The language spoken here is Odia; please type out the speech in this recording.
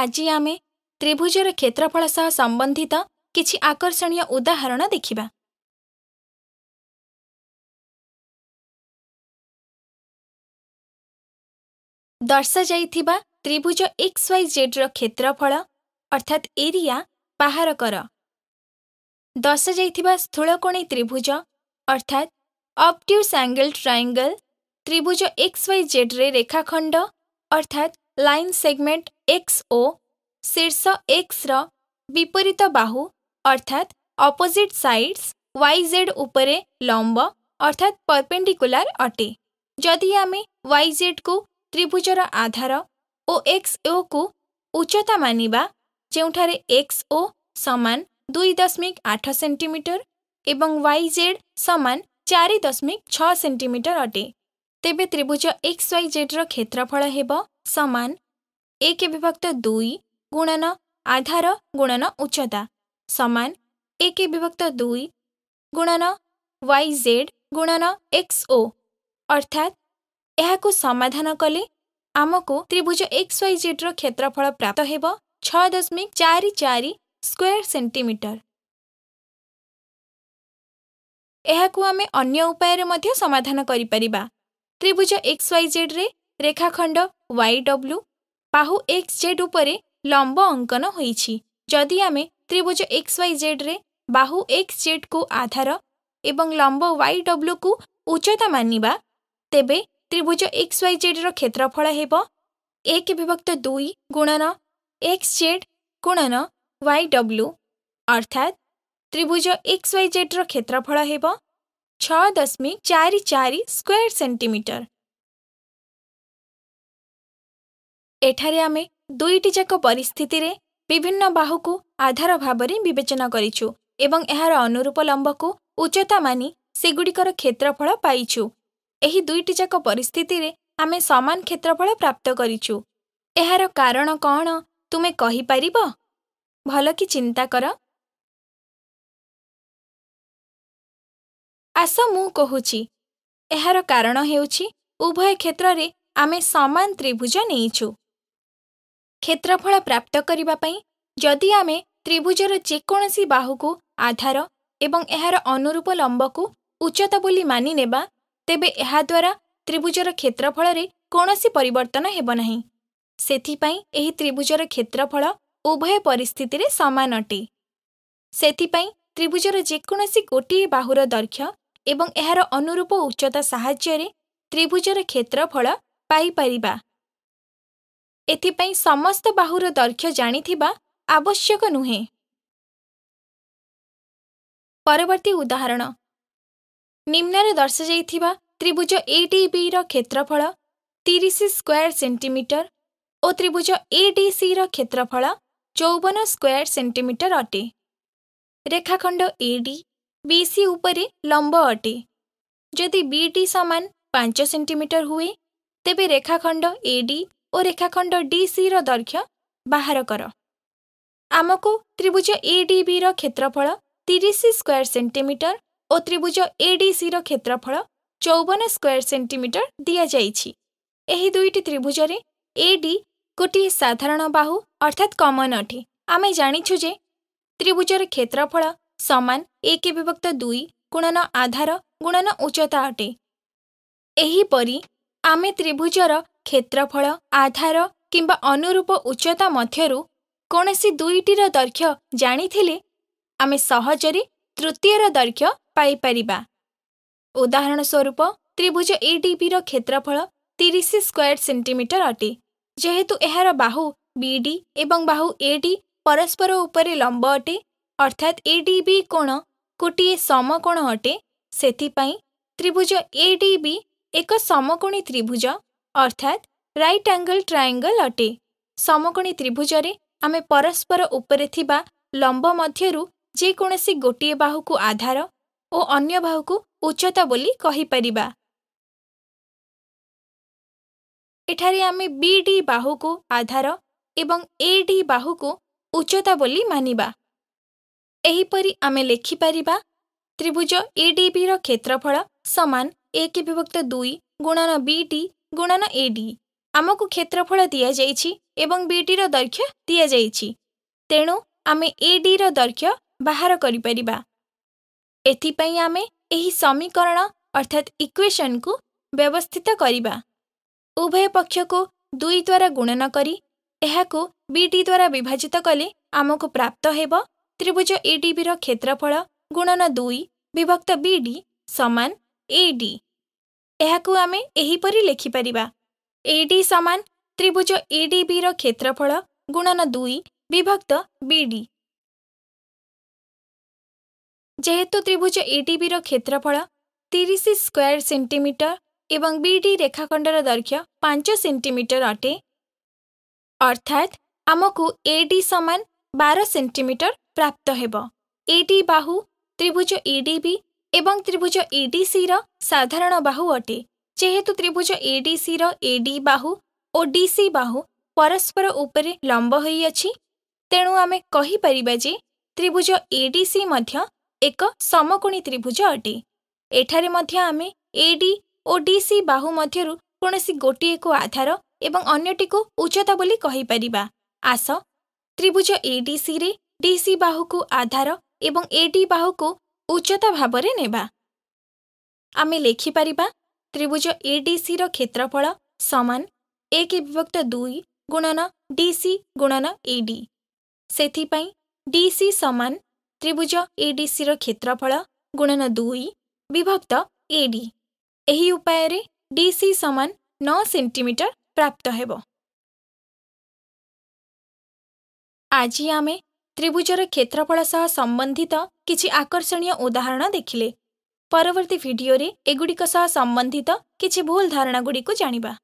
आज आम त्रिभुजर क्षेत्रफल सह संबंधित किसी आकर्षण उदाहरण देखा दर्शाई त्रिभुज एक्स वाई जेड्र क्षेत्रफल अर्थात एरिया बाहर कर दर्शाई स्थूलकोणी त्रिभुज अर्थात अब्ड्यूस आंगल ट्राएंगल त्रिभुज एक्स वाई जेड्रे रेखाखंड अर्थात लाइन सेगमेंट एक्सओ शीर्ष एक्सर विपरीत बाहू अर्थात अपोजिट सैड्स वाइजेड लंब अर्थात परपेडिकुला अटे जदि आम वाइजेड को त्रिभुजर आधार ओ एक्सओ को उच्चता मानवा जोठार एक्सओ सामान दुई दशमिक आठ सेमिटर एवं वाइजेड सामान चार दशमिक छमिटर अटे तेब त्रिभुज एक्स वाई वाइजेड्र क्षेत्रफल होब सामान ଏକ ବିଭକ୍ତ ଦୁଇ ଗୁଣନ ଆଧାର ଗୁଣନ ଉଚ୍ଚତା ସମାନ ଏକ ବିଭକ୍ତ ଦୁଇ ଗୁଣନ ୱାଇ ଜେଡ୍ ଗୁଣନ ଏକ୍ସ ଓ ଅର୍ଥାତ୍ ଏହାକୁ ସମାଧାନ କଲେ ଆମକୁ ତ୍ରିଭୁଜ ଏକ୍ସ ୱାଇ ଜେଡ୍ର କ୍ଷେତ୍ରଫଳ ପ୍ରାପ୍ତ ହେବ ଛଅ ଦଶମିକ ଚାରି ଚାରି ସ୍କୋୟାର ସେଣ୍ଟିମିଟର ଏହାକୁ ଆମେ ଅନ୍ୟ ଉପାୟରେ ମଧ୍ୟ ସମାଧାନ କରିପାରିବା ତ୍ରିଭୁଜ ଏକ୍ସ ୱାଇ ଜେଡ୍ରେ ରେଖାଖଣ୍ଡ ୱାଇ ଡବ୍ଲ୍ୟୁ বাহু এক্স জেড উপরে লম্ব অঙ্কন হয়েছি যদি আমি ত্রিভুজ এক্স ওয়াই জেড্রে বাহু এক্স জেড কু আধার এবং লম্ব ওয়াই ডব্লু কু উচ্চতা মানিবা তেবে ত্রিভুজ এক্স ওয়াই জেড্র ক্ষেত্রফল ହେବ এক বিভক্ত দুই গুণন এক্স জেড গুণন ওয়াই ডব্লু অর্থাৎ ত্রিভুজ এক্স ওয়াই জেড্র ক্ষেত্রফল ହେବ ছ দশমিক চারি চারি স্কোয়ার সেন্টিমিটর ଏଠାରେ ଆମେ ଦୁଇଟିଯାକ ପରିସ୍ଥିତିରେ ବିଭିନ୍ନ ବାହୁକୁ ଆଧାର ଭାବରେ ବିବେଚନା କରିଛୁ ଏବଂ ଏହାର ଅନୁରୂପ ଲମ୍ବକୁ ଉଚ୍ଚତା ମାନି ସେଗୁଡ଼ିକର କ୍ଷେତ୍ରଫଳ ପାଇଛୁ ଏହି ଦୁଇଟିଯାକ ପରିସ୍ଥିତିରେ ଆମେ ସମାନ କ୍ଷେତ୍ରଫଳ ପ୍ରାପ୍ତ କରିଛୁ ଏହାର କାରଣ କ'ଣ ତୁମେ କହିପାରିବ ଭଲକି ଚିନ୍ତା କର ଆସ ମୁଁ କହୁଛି ଏହାର କାରଣ ହେଉଛି ଉଭୟ କ୍ଷେତ୍ରରେ ଆମେ ସମାନ ତ୍ରିଭୁଜ ନେଇଛୁ କ୍ଷେତ୍ରଫଳ ପ୍ରାପ୍ତ କରିବା ପାଇଁ ଯଦି ଆମେ ତ୍ରିଭୁଜର ଯେକୌଣସି ବାହୁକୁ ଆଧାର ଏବଂ ଏହାର ଅନୁରୂପ ଲମ୍ବକୁ ଉଚ୍ଚତା ବୋଲି ମାନିନେବା ତେବେ ଏହାଦ୍ୱାରା ତ୍ରିଭୁଜର କ୍ଷେତ୍ରଫଳରେ କୌଣସି ପରିବର୍ତ୍ତନ ହେବ ନାହିଁ ସେଥିପାଇଁ ଏହି ତ୍ରିଭୁଜର କ୍ଷେତ୍ରଫଳ ଉଭୟ ପରିସ୍ଥିତିରେ ସମାନ ଅଟେ ସେଥିପାଇଁ ତ୍ରିଭୁଜର ଯେକୌଣସି ଗୋଟିଏ ବାହୁର ଦୈର୍ଘ୍ୟ ଏବଂ ଏହାର ଅନୁରୂପ ଉଚ୍ଚତା ସାହାଯ୍ୟରେ ତ୍ରିଭୁଜର କ୍ଷେତ୍ରଫଳ ପାଇପାରିବା ଏଥିପାଇଁ ସମସ୍ତ ବାହୁର ଦୈର୍ଘ୍ୟ ଜାଣିଥିବା ଆବଶ୍ୟକ ନୁହେଁ ପରବର୍ତ୍ତୀ ଉଦାହରଣ ନିମ୍ନରେ ଦର୍ଶାଯାଇଥିବା ତ୍ରିଭୁଜ ଏ ବିର କ୍ଷେତ୍ରଫଳ ତିରିଶ ସ୍କୋୟାର ସେଣ୍ଟିମିଟର ଓ ତ୍ରିଭୁଜ ଏ ଏଡିସିର କ୍ଷେତ୍ରଫଳ ଚଉବନ ସ୍କୋୟାର ସେଣ୍ଟିମିଟର ଅଟେ ରେଖାଖଣ୍ଡ ଏ ଏଡି ବିସି ଉପରେ ଲମ୍ବ ଅଟେ ଯଦି ବି ବିଡି ସମାନ ପାଞ୍ଚ ସେଣ୍ଟିମିଟର ହୁଏ ତେବେ ରେଖାଖଣ୍ଡ ଏ ଡି ଓ ରେଖାଖଣ୍ଡ ଡିସିର ଦୈର୍ଘ୍ୟ ବାହାର କର ଆମକୁ ତ୍ରିଭୁଜ ଏଡିବିର କ୍ଷେତ୍ରଫଳ ତିରିଶ ସ୍କୋୟାର ସେଣ୍ଟିମିଟର ଓ ତ୍ରିଭୁଜ ଏଡିସିର କ୍ଷେତ୍ରଫଳ ଚଉବନ ସ୍କୋୟାର ସେଣ୍ଟିମିଟର ଦିଆଯାଇଛି ଏହି ଦୁଇଟି ତ୍ରିଭୁଜରେ ଏଡି ଗୋଟିଏ ସାଧାରଣ ବାହୁ ଅର୍ଥାତ୍ କମନ ଅଟେ ଆମେ ଜାଣିଛୁ ଯେ ତ୍ରିଭୁଜର କ୍ଷେତ୍ରଫଳ ସମାନ ଏକ ବିଭକ୍ତ ଦୁଇ ଗୁଣନ ଆଧାର ଗୁଣନ ଉଚ୍ଚତା ଅଟେ ଏହିପରି ଆମେ ତ୍ରିଭୁଜର କ୍ଷେତ୍ରଫଳ ଆଧାର କିମ୍ବା ଅନୁରୂପ ଉଚ୍ଚତା ମଧ୍ୟରୁ କୌଣସି ଦୁଇଟିର ଦୈର୍ଘ୍ୟ ଜାଣିଥିଲେ ଆମେ ସହଜରେ ତୃତୀୟର ଦୈର୍ଘ୍ୟ ପାଇପାରିବା ଉଦାହରଣ ସ୍ୱରୂପ ତ୍ରିଭୁଜ ଇଡିବିର କ୍ଷେତ୍ରଫଳ ତିରିଶ ସ୍କୋୟାର ସେଣ୍ଟିମିଟର ଅଟେ ଯେହେତୁ ଏହାର ବାହୁ ବିଡି ଏବଂ ବାହୁ ଏଡି ପରସ୍ପର ଉପରେ ଲମ୍ବ ଅଟେ ଅର୍ଥାତ୍ ଏଡିବି କୋଣ ଗୋଟିଏ ସମକୋଣ ଅଟେ ସେଥିପାଇଁ ତ୍ରିଭୁଜ ଏଡିବି ଏକ ସମକୋଣୀ ତ୍ରିଭୁଜ ଅର୍ଥାତ୍ ରାଇଟ୍ ଆଙ୍ଗଲ୍ ଟ୍ରାଏଙ୍ଗଲ୍ ଅଟେ ସମକୋଣୀ ତ୍ରିଭୁଜରେ ଆମେ ପରସ୍ପର ଉପରେ ଥିବା ଲମ୍ବ ମଧ୍ୟରୁ ଯେକୌଣସି ଗୋଟିଏ ବାହୁକୁ ଆଧାର ଓ ଅନ୍ୟ ବାହୁକୁ ଉଚ୍ଚତା ବୋଲି କହିପାରିବା ଏଠାରେ ଆମେ ବି ଡି ବାହୁକୁ ଆଧାର ଏବଂ ଏ ଡି ବାହୁକୁ ଉଚ୍ଚତା ବୋଲି ମାନିବା ଏହିପରି ଆମେ ଲେଖିପାରିବା ତ୍ରିଭୁଜ ଏ ଡି ବିର କ୍ଷେତ୍ରଫଳ ସମାନ ଏକ ବିଭକ୍ତ ଦୁଇ ଗୁଣନ ବି ଡି ଗୁଣନ ଏ ଡି ଆମକୁ କ୍ଷେତ୍ରଫଳ ଦିଆଯାଇଛି ଏବଂ ବିଟିର ଦୈର୍ଘ୍ୟ ଦିଆଯାଇଛି ତେଣୁ ଆମେ ଏ ଡିର ଦୈର୍ଘ୍ୟ ବାହାର କରିପାରିବା ଏଥିପାଇଁ ଆମେ ଏହି ସମୀକରଣ ଅର୍ଥାତ୍ ଇକ୍ୱେସନ୍କୁ ବ୍ୟବସ୍ଥିତ କରିବା ଉଭୟ ପକ୍ଷକୁ ଦୁଇ ଦ୍ୱାରା ଗୁଣନ କରି ଏହାକୁ ବି ଡି ଦ୍ୱାରା ବିଭାଜିତ କଲେ ଆମକୁ ପ୍ରାପ୍ତ ହେବ ତ୍ରିଭୁଜ ଏଡିବିର କ୍ଷେତ୍ରଫଳ ଗୁଣନ ଦୁଇ ବିଭକ୍ତ ବି ଡି ସମାନ ଏ ଡି ଏହାକୁ ଆମେ ଏହିପରି ଲେଖିପାରିବା ଏଡି ସମାନ ତ୍ରିଭୁଜ ଏଡିବିର କ୍ଷେତ୍ରଫଳ ଗୁଣନ ଦୁଇ ବିଭକ୍ତ ବିଡି ଯେହେତୁ ତ୍ରିଭୁଜ ଏଡିବିର କ୍ଷେତ୍ରଫଳ ତିରିଶ ସ୍କୋୟାର ସେଣ୍ଟିମିଟର ଏବଂ ବିଡି ରେଖାଖଣ୍ଡର ଦୈର୍ଘ୍ୟ ପାଞ୍ଚ ସେଣ୍ଟିମିଟର ଅଟେ ଅର୍ଥାତ୍ ଆମକୁ ଏଡି ସମାନ ବାର ସେଣ୍ଟିମିଟର ପ୍ରାପ୍ତ ହେବ ଏଡି ବାହୁ ତ୍ରିଭୁଜ ଏଡିବି ଏବଂ ତ୍ରିଭୁଜ ଇଡିସିର ସାଧାରଣ ବାହୁ ଅଟେ ଯେହେତୁ ତ୍ରିଭୁଜ ଏଡିସିର ଏଡି ବାହୁ ଓ ଡିସି ବାହୁ ପରସ୍ପର ଉପରେ ଲମ୍ବ ହୋଇଅଛି ତେଣୁ ଆମେ କହିପାରିବା ଯେ ତ୍ରିଭୁଜ ଏଡିସି ମଧ୍ୟ ଏକ ସମକୋଣୀ ତ୍ରିଭୁଜ ଅଟେ ଏଠାରେ ମଧ୍ୟ ଆମେ ଏଡି ଓ ଡିସି ବାହୁ ମଧ୍ୟରୁ କୌଣସି ଗୋଟିଏକୁ ଆଧାର ଏବଂ ଅନ୍ୟଟିକୁ ଉଚ୍ଚତା ବୋଲି କହିପାରିବା ଆସ ତ୍ରିଭୁଜ ଏଡିସିରେ ଡିସି ବାହୁକୁ ଆଧାର ଏବଂ ଏଡି ବାହୁକୁ ଉଚ୍ଚତା ଭାବରେ ନେବା ଆମେ ଲେଖିପାରିବା ତ୍ରିଭୁଜ ଏଡିସିର କ୍ଷେତ୍ରଫଳ ସମାନ ଏକ ବିଭକ୍ତ ଦୁଇ ଗୁଣନ ଡିସି ଗୁଣନ ଏଡି ସେଥିପାଇଁ ଡିସି ସମାନ ତ୍ରିଭୁଜ ଏଡିସିର କ୍ଷେତ୍ରଫଳ ଗୁଣନ ଦୁଇ ବିଭକ୍ତ ଏଡି ଏହି ଉପାୟରେ ଡିସି ସମାନ ନଅ ସେଣ୍ଟିମିଟର ପ୍ରାପ୍ତ ହେବ ଆଜି ଆମେ ତ୍ରିଭୁଜର କ୍ଷେତ୍ରଫଳ ସହ ସମ୍ବନ୍ଧିତ କିଛି ଆକର୍ଷଣୀୟ ଉଦାହରଣ ଦେଖିଲେ ପରବର୍ତ୍ତୀ ଭିଡ଼ିଓରେ ଏଗୁଡ଼ିକ ସହ ସମ୍ବନ୍ଧିତ କିଛି ଭୁଲ ଧାରଣାଗୁଡ଼ିକୁ ଜାଣିବା